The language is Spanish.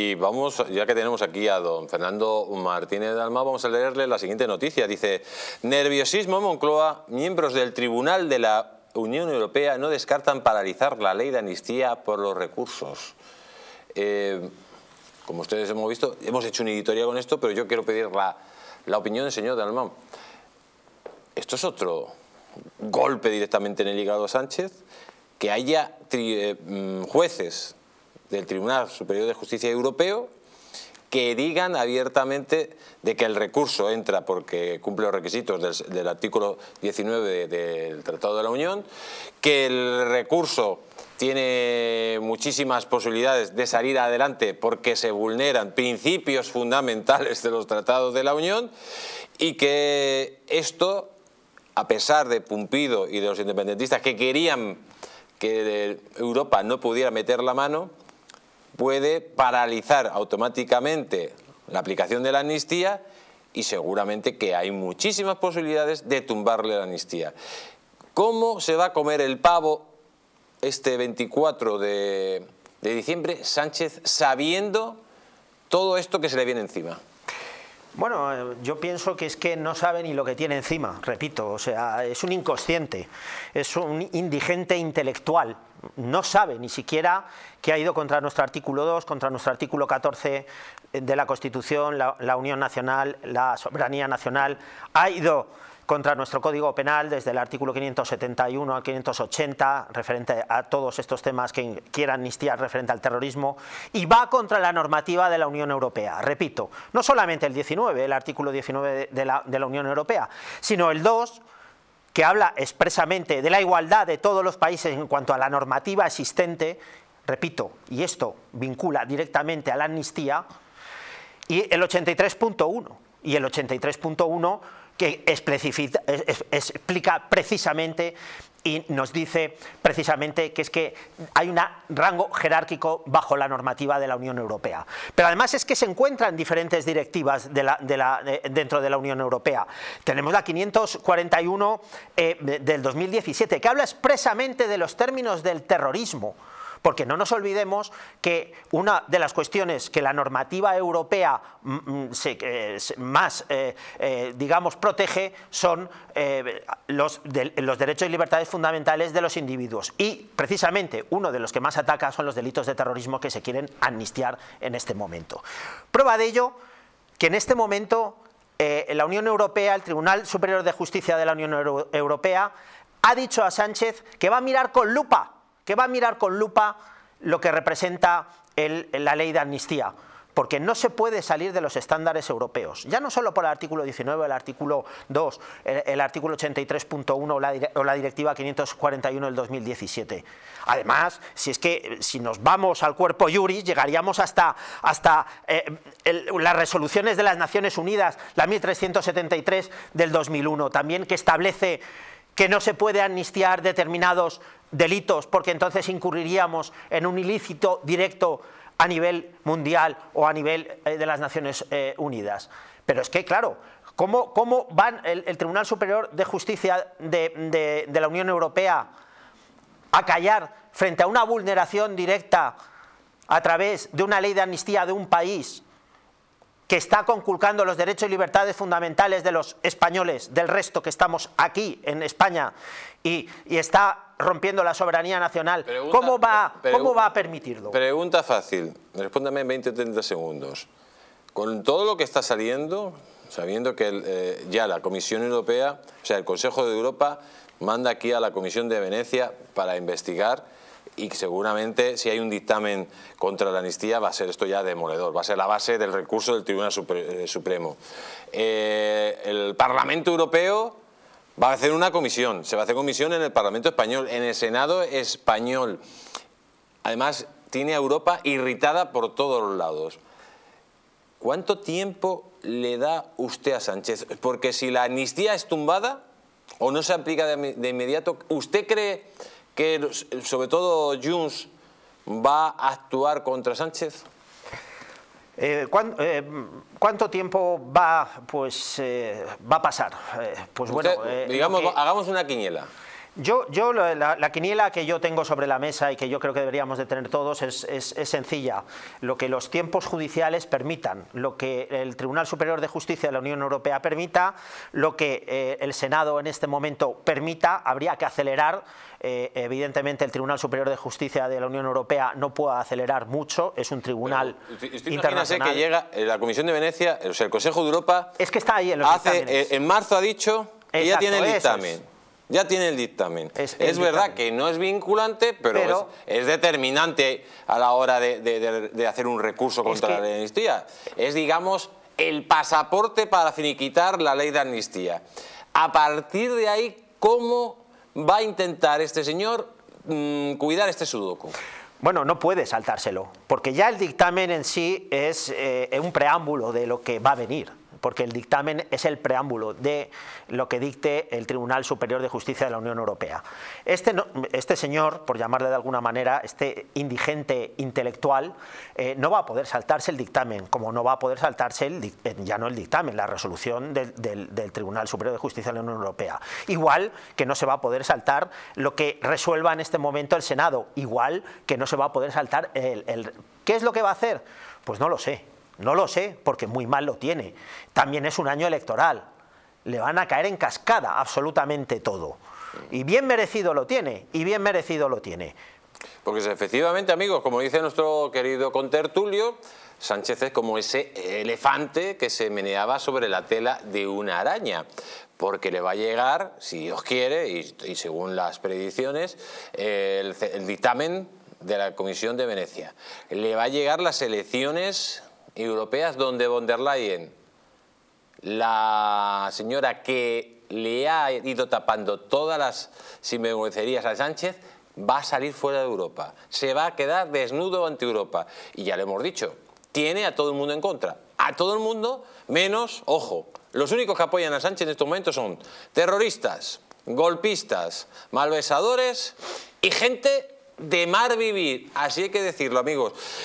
Y vamos, ya que tenemos aquí a don Fernando Martínez de Alma, vamos a leerle la siguiente noticia. Dice, nerviosismo Moncloa, miembros del Tribunal de la Unión Europea no descartan paralizar la ley de amnistía por los recursos. Eh, como ustedes hemos visto, hemos hecho una editorial con esto, pero yo quiero pedir la, opinión del señor de ¿Esto es otro golpe directamente en el hígado Sánchez? Que haya eh, mm, jueces del Tribunal Superior de Justicia Europeo que digan abiertamente de que el recurso entra porque cumple los requisitos del, artículo 19 del Tratado de la Unión, que el recurso tiene muchísimas posibilidades de salir adelante porque se vulneran principios fundamentales de los tratados de la Unión y que esto, a pesar de Pumpido y de los independentistas que querían que Europa no pudiera meter la mano, puede paralizar automáticamente la aplicación de la amnistía y seguramente que hay muchísimas posibilidades de tumbarle la amnistía. ¿Cómo se va a comer el pavo este 24 de, de diciembre Sánchez sabiendo todo esto que se le viene encima? Bueno, eh, yo pienso que es que no sabe ni lo que tiene encima, repito, o sea, es un inconsciente, es un indigente intelectual, no sabe ni siquiera que ha ido contra nuestro artículo 2, contra nuestro artículo 14 de la Constitución, la Unión Nacional, la soberanía nacional, ha ido contra nuestro Código Penal, desde el artículo 571 al 580, referente a todos estos temas que quiera amnistiar referente al terrorismo, y va contra la normativa de la Unión Europea. Repito, no solamente el 19, el artículo 19 de la, de la Unión Europea, sino el 2, que habla expresamente de la igualdad de todos los países en cuanto a la normativa existente, repito, y esto vincula directamente a la amnistía, y el 83.1. Y el 83.1 que explica precisamente y nos dice precisamente que es que hay un rango jerárquico bajo la normativa de la Unión Europea. Pero además es que se encuentran diferentes directivas dentro de la Unión Europea. Tenemos la 541 eh, del 2017, que habla expresamente de los términos del terrorismo, porque no nos olvidemos que una de las cuestiones que la normativa europea mm, mm, eh, más, eh, eh, digamos, protege son los, derechos y libertades fundamentales de los individuos. Y precisamente uno de los que más ataca son los delitos de terrorismo que se quieren amnistiar en este momento. Prueba de ello que en este momento la Unión Europea, el Tribunal Superior de Justicia de la Unión Europea, ha dicho a Sánchez que va a mirar con lupa que va a mirar con lupa lo que representa la ley de amnistía porque no se puede salir de los estándares europeos, ya no solo por el artículo 19, el artículo 2, el, artículo 83.1 o, la directiva 541 del 2017. Además, si es que si nos vamos al cuerpo yuris, llegaríamos hasta, hasta eh, las resoluciones de las Naciones Unidas, la 1373 del 2001, también que establece que no se puede amnistiar determinados delitos, porque entonces incurriríamos en un ilícito directo a nivel mundial o a nivel eh, de las Naciones eh, Unidas. Pero es que, claro, ¿cómo, cómo van el, Tribunal Superior de Justicia de, la Unión Europea a callar frente a una vulneración directa a través de una ley de amnistía de un país que está conculcando los derechos y libertades fundamentales de los españoles, del resto que estamos aquí en España, y está rompiendo la soberanía nacional. ¿Cómo, va, ¿Cómo va a permitirlo? Pregunta fácil, respóndame en 20 o 30 segundos. Con todo lo que está saliendo, sabiendo que eh, ya la Comisión Europea, o sea, el Consejo de Europa, manda aquí a la Comisión de Venecia para investigar y seguramente si hay un dictamen contra la amnistía va a ser esto ya demoledor, va a ser la base del recurso del Tribunal eh, Supremo. Eh, el Parlamento Europeo Va a hacer una comisión, se va a hacer comisión en el Parlamento español, en el Senado español. Además, tiene a Europa irritada por todos los lados. ¿Cuánto tiempo le da usted a Sánchez? Porque si la amnistía es tumbada o no se aplica de inmediato, ¿usted cree que sobre todo Junts va a actuar contra Sánchez? Eh, ¿cuán, eh, ¿Cuánto tiempo va, pues, eh, va a pasar? Eh, pues Usted, bueno, eh, digamos, hagamos una quiniela. Yo, yo la, quiniela que yo tengo sobre la mesa y que yo creo que deberíamos de tener todos es, sencilla. Lo que los tiempos judiciales permitan, lo que el Tribunal Superior de Justicia de la Unión Europea permita, lo que eh, el Senado en este momento permita, habría que acelerar. Eh, evidentemente el Tribunal Superior de Justicia de la Unión Europea no puede acelerar mucho, es un tribunal Pero, internacional. que llega eh, la Comisión de Venecia, el Consejo de Europa... Es que está ahí en hace, En marzo ha dicho que ya tiene el dictamen. Ya tiene el dictamen. Es, verdad que no es vinculante, pero, es, determinante a la hora de, hacer un recurso contra la ley de amnistía. Es, digamos, el pasaporte para finiquitar la ley de amnistía. A partir de ahí, ¿cómo va a intentar este señor mm, cuidar este sudoku? Bueno, no puede saltárselo, porque ya el dictamen en sí es eh, un preámbulo de lo que va a venir porque el dictamen es el preámbulo de lo que dicte el Tribunal Superior de Justicia de la Unión Europea. Este, este señor, por llamarle de alguna manera, este indigente intelectual, eh, no va a poder saltarse el dictamen, como no va a poder saltarse eh, ya no el dictamen, la resolución del, Tribunal Superior de Justicia de la Unión Europea. Igual que no se va a poder saltar lo que resuelva en este momento el Senado, igual que no se va a poder saltar el ¿Qué es lo que va a hacer? Pues no lo sé. No lo sé, porque muy mal lo tiene. También es un año electoral. Le van a caer en cascada absolutamente todo. Y bien merecido lo tiene, y bien merecido lo tiene. Porque efectivamente, amigos, como dice nuestro querido contertulio, Sánchez es como ese elefante que se meneaba sobre la tela de una araña, porque le va a llegar, si Dios quiere, y, según las predicciones, el, el dictamen de la Comisión de Venecia. Le va a llegar las elecciones europeas donde von der Leyen, la señora que le ha ido tapando todas las sinvergüencerías a Sánchez, va a salir fuera de Europa. Se va a quedar desnudo ante Europa. Y ya lo hemos dicho, tiene a todo el mundo en contra. A todo el mundo, menos, ojo, los únicos que apoyan a Sánchez en estos momentos son terroristas, golpistas, malversadores y gente de mar vivir. Así hay que decirlo, amigos.